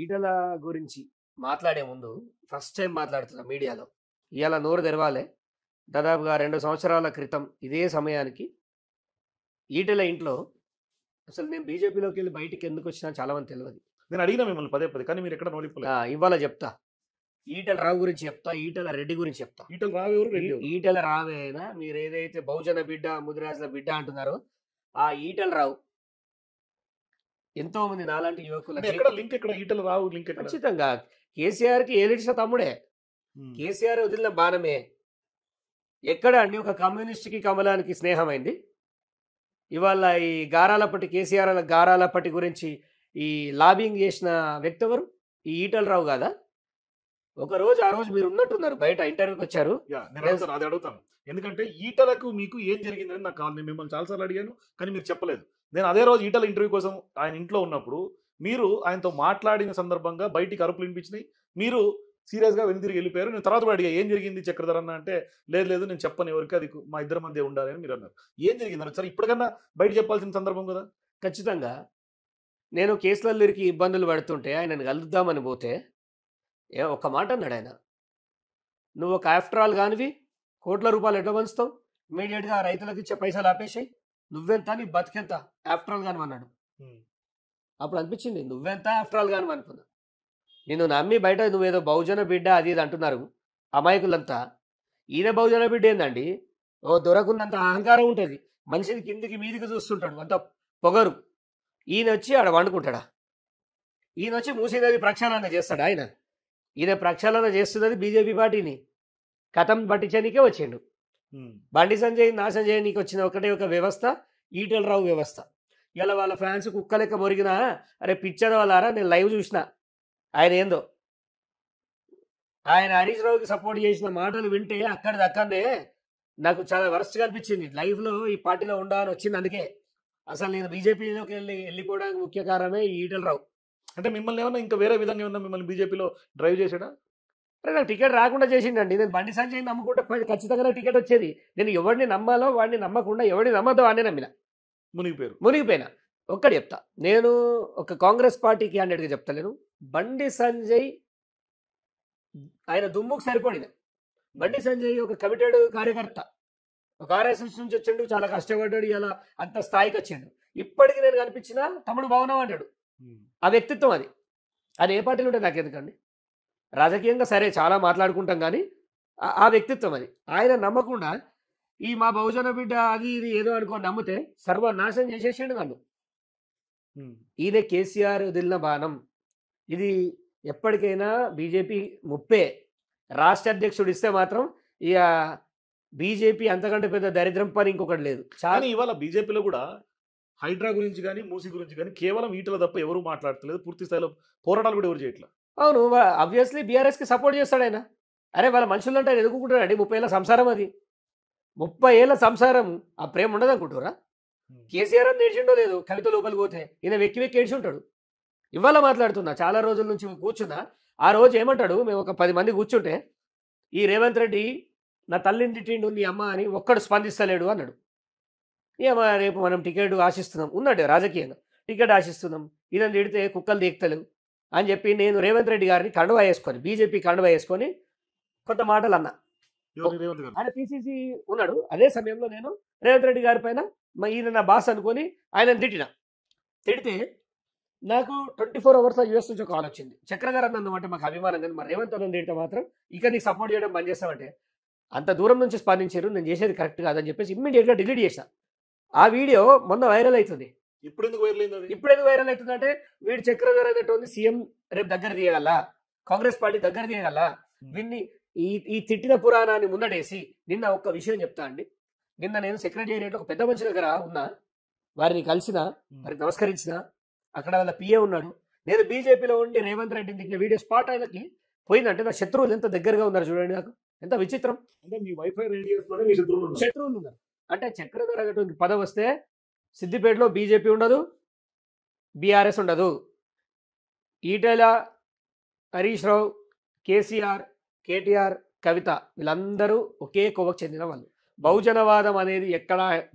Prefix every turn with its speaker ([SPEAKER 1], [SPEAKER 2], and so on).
[SPEAKER 1] ఈటల గురించి మాట్లాడే ముందు ఫస్ట్ టైం మాట్లాడుతున్నా మీడియాలో ఇవాళ నోరు తెరవాలే దాదాపుగా రెండు సంవత్సరాల క్రితం ఇదే సమయానికి ఈటల ఇంట్లో అసలు నేను బీజేపీలోకి వెళ్ళి బయటికి ఎందుకు వచ్చినా చాలామంది తెలియదు నేను అడిగిన మిమ్మల్ని పదే పదే కానీ మీరు ఎక్కడ నోడిపోలే ఇవాళ చెప్తా ఈటల రావు గురించి చెప్తా ఈటల రెడ్డి గురించి చెప్తా ఈటల రావు ఎవరు ఈటల రావేనా మీరు ఏదైతే బహుజన బిడ్డ ముదిరాజుల బిడ్డ అంటున్నారో ఆ ఈటల రావు ఎంతో మంది నాలాంటి యువకులు లింక్ ఈటలు రావు లింక్ ఖచ్చితంగా కేసీఆర్ కి ఏలిడిస తమ్ముడే కేసీఆర్ వదిలిన బాణమే ఎక్కడ అండి ఒక కమ్యూనిస్ట్ కి కమలానికి స్నేహమైంది ఇవాళ ఈ గారాలపట్టి కేసీఆర్ గారాలపట్టి గురించి ఈ లాబింగ్ చేసిన వ్యక్తి ఎవరు ఈ ఈటలరావు కాదా ఒక రోజు ఆ రోజు మీరు ఉన్నట్టున్నారు బయట ఇంటర్వ్యూకి వచ్చారు
[SPEAKER 2] అది అడుగుతాను ఎందుకంటే ఈటలకు మీకు ఏం జరిగిందని నాకు నేను మిమ్మల్ని చాలాసార్లు అడిగాను కానీ మీరు చెప్పలేదు నేను అదే రోజు ఈటల ఇంటర్వ్యూ కోసం ఆయన ఇంట్లో ఉన్నప్పుడు మీరు ఆయనతో మాట్లాడిన సందర్భంగా బయటికి అరుపులు వినిపించినాయి మీరు సీరియస్గా వెనుదిరిగి వెళ్ళిపోయారు నేను తర్వాత కూడా అడిగా ఏం జరిగింది చక్రధర్ అన్న అంటే లేదు లేదు నేను చెప్పను ఎవరికి అది మా ఇద్దరి మధ్య ఉండాలి అని మీరు అన్నారు ఏం జరిగింది సరే ఇప్పటికన్నా
[SPEAKER 1] బయట చెప్పాల్సిన సందర్భం కదా ఖచ్చితంగా నేను కేసులల్లరికి ఇబ్బందులు పడుతుంటే ఆయనను కలుద్దామని పోతే ఏ ఒక మాట అన్నాడు ఆయన నువ్వు ఒక ఆఫ్టర్ ఆల్ కానివి కోట్ల రూపాయలు ఎట్లా పంచుతావు ఇమీడియట్గా రైతులకు ఇచ్చే పైసలు ఆపేసాయి నువ్వెంత నీ బతికెంత ఆఫ్టర్ ఆల్ కానివన్నాడు అప్పుడు అనిపించింది నువ్వెంత ఆఫ్టర్ ఆల్ కానివి అనుకున్నా నిన్ను నమ్మి బయట నువ్వేదో బహుజన బిడ్డ అది ఇది అంటున్నారు అమాయకులంతా ఈయన బహుజన బిడ్డ ఏందండి ఓ దొరకున్నంత అహంకారం ఉంటుంది మనిషిని కిందికి మీదికి చూస్తుంటాడు అంత పొగరు ఈయన వచ్చి ఆడ వండుకుంటాడా ఈయన వచ్చి మూసేదేవి నది ప్రక్షాళన చేస్తాడు ఆయన ఈయన ప్రక్షాళన చేస్తున్నది బీజేపీ పార్టీని కథం పట్టించడానికే వచ్చిండు బండి సంజయ్ నాశనం చేయడానికి వచ్చిన ఒకటే ఒక వ్యవస్థ ఈటల రావు వ్యవస్థ ఇలా వాళ్ళ ఫ్యాన్స్ కుక్క లెక్క మొరిగినా అరే పిచ్చర్ వాళ్ళారా నేను లైవ్ చూసిన ఆయన ఏందో ఆయన హరీష్ రావుకి సపోర్ట్ చేసిన మాటలు వింటే అక్కడ దక్కనే నాకు చాలా వరస్ట్గా అనిపించింది లైఫ్లో ఈ పార్టీలో ఉండాలని వచ్చింది అందుకే అసలు నేను బీజేపీలోకి వెళ్ళి వెళ్ళిపోవడానికి ముఖ్య కారణమే ఈటల రావు అంటే మిమ్మల్ని ఏమన్నా ఇంకా వేరే విధంగా ఏమన్నా మిమ్మల్ని బీజేపీలో డ్రైవ్ చేసాడా అరే నాకు టికెట్ రాకుండా చేసిండండి నేను బండి సంజయ్ నమ్ముకుంటే ఖచ్చితంగా టికెట్ వచ్చేది నేను ఎవరిని నమ్మాలో వాడిని నమ్మకుండా ఎవరిని నమ్మదో వాడిని నమ్మిన మునిగిపోయారు మునిగిపోయినా ఒక్కటి చెప్తా నేను ఒక కాంగ్రెస్ పార్టీ క్యాండిడేట్గా చెప్తలేను బండి సంజయ్ ఆయన దుమ్ముకు సరిపోయింది బండి సంజయ్ ఒక కమిటెడ్ కార్యకర్త ఒక ఆర్ఎస్ఎస్ నుంచి వచ్చాడు చాలా కష్టపడ్డాడు ఇలా అంత స్థాయికి వచ్చాడు ఇప్పటికి నేను కనిపించిన తమ్ముడు భవనం అంటాడు ఆ వ్యక్తిత్వం అది అది ఏ పార్టీలో ఉంటే నాకు ఎందుకండి రాజకీయంగా సరే చాలా మాట్లాడుకుంటాం కానీ ఆ వ్యక్తిత్వం అది ఆయన నమ్మకుండా ఈ మా బహుజన బిడ్డ అది ఇది ఏదో అనుకో నమ్మితే సర్వనాశనం చేసేసాడు వాళ్ళు ఇదే కేసీఆర్ వదిలిన బాణం ఇది ఎప్పటికైనా బీజేపీ ముప్పే రాష్ట్ర అధ్యక్షుడు ఇస్తే మాత్రం ఇక బీజేపీ అంతకంటే పెద్ద దరిద్రం పని ఇంకొకటి లేదు చాలా
[SPEAKER 2] ఇవాళ బీజేపీలో కూడా హైడ్రా గురించి కానీ మూసీ గురించి కానీ కేవలం వీటిల తప్ప ఎవరు మాట్లాడతలేదు పూర్తి స్థాయిలో పోరాటాలు
[SPEAKER 1] కూడా ఎవరు చేయట్లేదు అవును అబ్వియస్లీ బీఆర్ఎస్కి సపోర్ట్ చేస్తాడు ఆయన అరే వాళ్ళ మనుషులు అంటే ఎదుర్కొంటున్నాడు అండి ముప్పై ఏళ్ళ సంసారం అది ముప్పై ఏళ్ళ సంసారం ఆ ప్రేమ ఉండదు అనుకుంటురా కేసీఆర్ అని నేర్చిండో లేదు కవిత లోపలికి పోతే ఈయన వెక్కి వెక్కి ఏడ్చి ఉంటాడు ఇవాళ మాట్లాడుతున్నా చాలా రోజుల నుంచి కూర్చున్నా ఆ రోజు ఏమంటాడు మేము ఒక పది మంది కూర్చుంటే ఈ రేవంత్ రెడ్డి నా తల్లిని తిట్టిండు నీ అమ్మ అని ఒక్కడు స్పందిస్తలేడు అన్నాడు ఏమో రేపు మనం టికెట్ ఆశిస్తున్నాం ఉన్నట్టు రాజకీయంగా టికెట్ ఆశిస్తున్నాం ఇదని తిడితే కుక్కలు దిగుతలేవు అని చెప్పి నేను రేవంత్ రెడ్డి గారిని కండువా వేసుకొని బీజేపీ కండువా వేసుకొని కొంత మాటలు అన్నా ఆయన పిసిసి ఉన్నాడు అదే సమయంలో నేను రేవంత్ రెడ్డి గారి పైన ఈయన నా బాస్ అనుకొని ఆయన తిట్టిన తిడితే నాకు ట్వంటీ ఫోర్ అవర్స్లో యూఎస్ నుంచి కాల్ వచ్చింది చక్రధర్ అన్నం అంటే మాకు అభిమానం కానీ మరి రేవంత్ అన్న తిడితే మాత్రం ఇక నీకు సపోర్ట్ చేయడం బంద్ చేస్తామంటే అంత దూరం నుంచి స్పందించారు నేను చేసేది కరెక్ట్ కాదని చెప్పేసి ఇమ్మీడియట్గా డిలీట్ చేశాను ఆ వీడియో మొన్న వైరల్ అవుతుంది ఇప్పుడు ఎందుకు వైరల్ అయింది ఇప్పుడు ఎందుకు వైరల్ అవుతుంది అంటే వీడు చక్రధర్ అనేటువంటి ఉంది సీఎం రేపు దగ్గర తీయగల కాంగ్రెస్ పార్టీ దగ్గర తీయగల వీడిని ఈ ఈ తిట్టిన పురాణాన్ని ముందడేసి నిన్న ఒక్క విషయం చెప్తా అండి నిన్న నేను సెక్రటేరియట్ ఒక పెద్ద మనిషి దగ్గర ఉన్నా వారిని కలిసిన వారిని నమస్కరించిన అక్కడ వాళ్ళ పిఏ ఉన్నాడు నేను బీజేపీలో ఉండి రేవంత్ రెడ్డిని దిగిన వీడియో స్పాట్ ఆయనకి పోయిందంటే నా శత్రువులు ఎంత దగ్గరగా ఉన్నారు చూడండి నాకు ఎంత విచిత్రం అంటే మీ వైఫై రేడియోస్ శత్రువులు ఉన్నారు అంటే చక్రధర అనేటువంటి పదం వస్తే సిద్దిపేటలో బీజేపీ ఉండదు బీఆర్ఎస్ ఉండదు ఈటెల హరీష్ రావు కేసీఆర్ కేటీఆర్ కవిత వీళ్ళందరూ ఒకే కోవకు చెందిన వాళ్ళు hmm. బహుజనవాదం అనేది ఎక్కడ